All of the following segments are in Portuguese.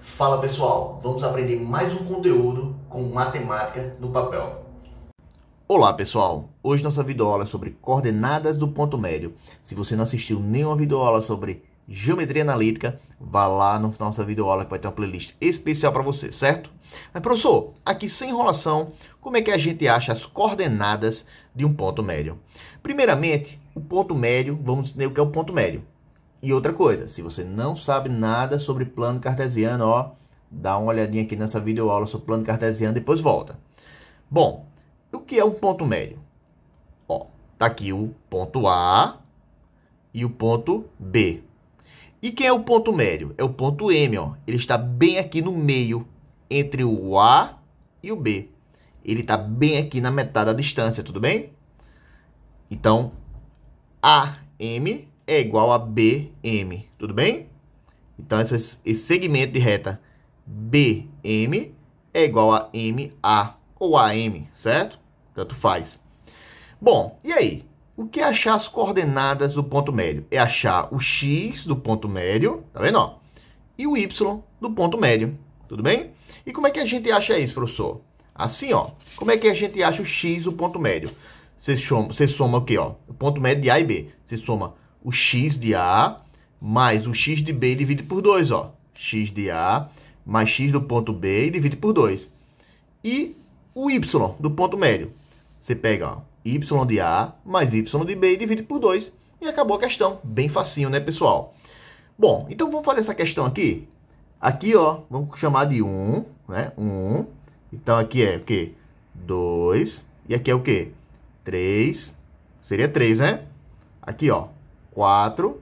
Fala pessoal, vamos aprender mais um conteúdo com matemática no papel. Olá pessoal, hoje nossa videoaula é sobre coordenadas do ponto médio. Se você não assistiu nenhuma videoaula sobre geometria analítica, vá lá na nossa videoaula que vai ter uma playlist especial para você, certo? Mas professor, aqui sem enrolação, como é que a gente acha as coordenadas de um ponto médio? Primeiramente, o ponto médio, vamos entender o que é o ponto médio. E outra coisa, se você não sabe nada sobre plano cartesiano, ó, dá uma olhadinha aqui nessa videoaula sobre plano cartesiano, e depois volta. Bom, o que é um ponto médio? Ó, tá aqui o ponto A e o ponto B. E quem é o ponto médio? É o ponto M, ó. Ele está bem aqui no meio, entre o A e o B. Ele está bem aqui na metade da distância, tudo bem? Então, AM é igual a BM, tudo bem? Então, esse segmento de reta BM é igual a MA ou AM, certo? Tanto faz. Bom, e aí? O que é achar as coordenadas do ponto médio? É achar o x do ponto médio, tá vendo? E o y do ponto médio, tudo bem? E como é que a gente acha isso, professor? Assim, ó. Como é que a gente acha o x do ponto médio? Você soma, você soma o quê, ó? O ponto médio de A e B. Você soma o x de A mais o x de B divide por 2, ó. x de A mais x do ponto B divide por 2. E o y do ponto médio. Você pega ó, y de A mais y de B divide por 2 e acabou a questão. Bem facinho, né, pessoal? Bom, então vamos fazer essa questão aqui. Aqui, ó, vamos chamar de 1, né? 1. Então aqui é o quê? 2. E aqui é o quê? 3. Seria 3, né? Aqui, ó, 4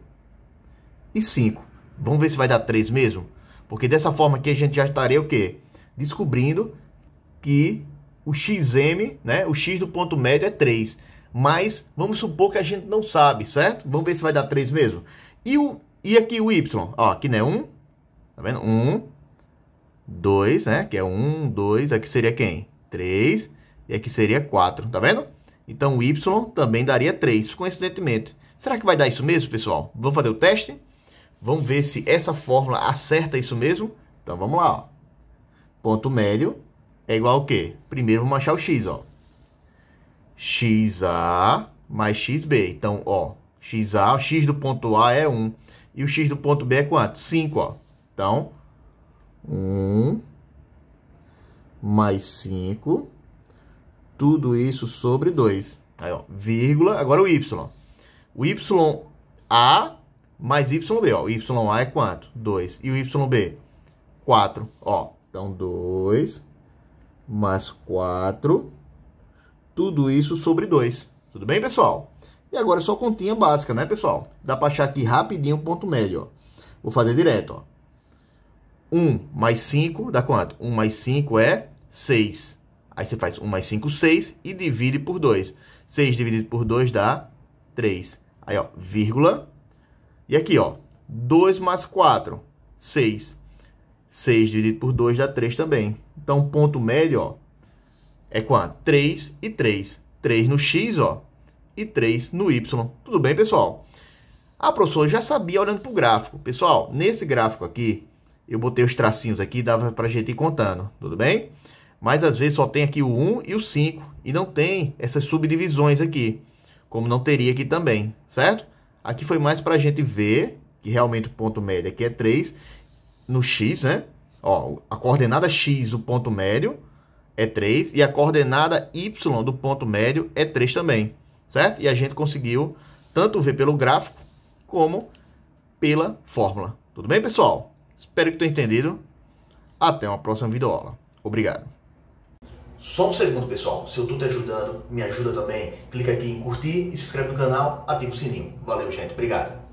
e 5. Vamos ver se vai dar 3 mesmo? Porque dessa forma aqui a gente já estaria o quê? Descobrindo que o xm, né? O x do ponto médio é 3. Mas vamos supor que a gente não sabe, certo? Vamos ver se vai dar 3 mesmo. E, o, e aqui o y? Ó, aqui não é 1, tá vendo? 1, 2, né? Que é 1, 2, aqui seria quem? 3, e aqui seria 4, tá vendo? Então, o y também daria 3, coincidentemente. Será que vai dar isso mesmo, pessoal? Vamos fazer o teste? Vamos ver se essa fórmula acerta isso mesmo? Então, vamos lá. Ó. Ponto médio é igual ao quê? Primeiro, vamos achar o x, ó. xa mais xb. Então, ó, xa, o x do ponto A é 1. E o x do ponto B é quanto? 5, ó. Então, 1 mais 5, tudo isso sobre 2. Aí, ó, vírgula, agora o y, o YA mais YB, ó. O YA é quanto? 2. E o YB? 4, ó. Então, 2 mais 4, tudo isso sobre 2. Tudo bem, pessoal? E agora é só continha básica, né, pessoal? Dá para achar aqui rapidinho o ponto médio, ó. Vou fazer direto, ó. 1 mais 5 dá quanto? 1 mais 5 é 6. Aí você faz 1 mais 5, 6 e divide por 2. 6 dividido por 2 dá 3. Aí, ó, vírgula. E aqui, ó, 2 mais 4, 6. 6 dividido por 2 dá 3 também. Então, ponto médio, ó, é quanto? 3 e 3. 3 no x, ó, e 3 no y. Tudo bem, pessoal? A ah, professora já sabia olhando para o gráfico. Pessoal, nesse gráfico aqui, eu botei os tracinhos aqui, dava para a gente ir contando, tudo bem? Mas às vezes só tem aqui o 1 e o 5 e não tem essas subdivisões aqui como não teria aqui também, certo? Aqui foi mais para a gente ver que realmente o ponto médio aqui é 3 no x, né? Ó, a coordenada x do ponto médio é 3 e a coordenada y do ponto médio é 3 também, certo? E a gente conseguiu tanto ver pelo gráfico como pela fórmula. Tudo bem, pessoal? Espero que tenha entendido. Até uma próxima videoaula. Obrigado. Só um segundo, pessoal. Se eu tô te ajudando, me ajuda também. Clica aqui em curtir e se inscreve no canal, ativa o sininho. Valeu, gente. Obrigado.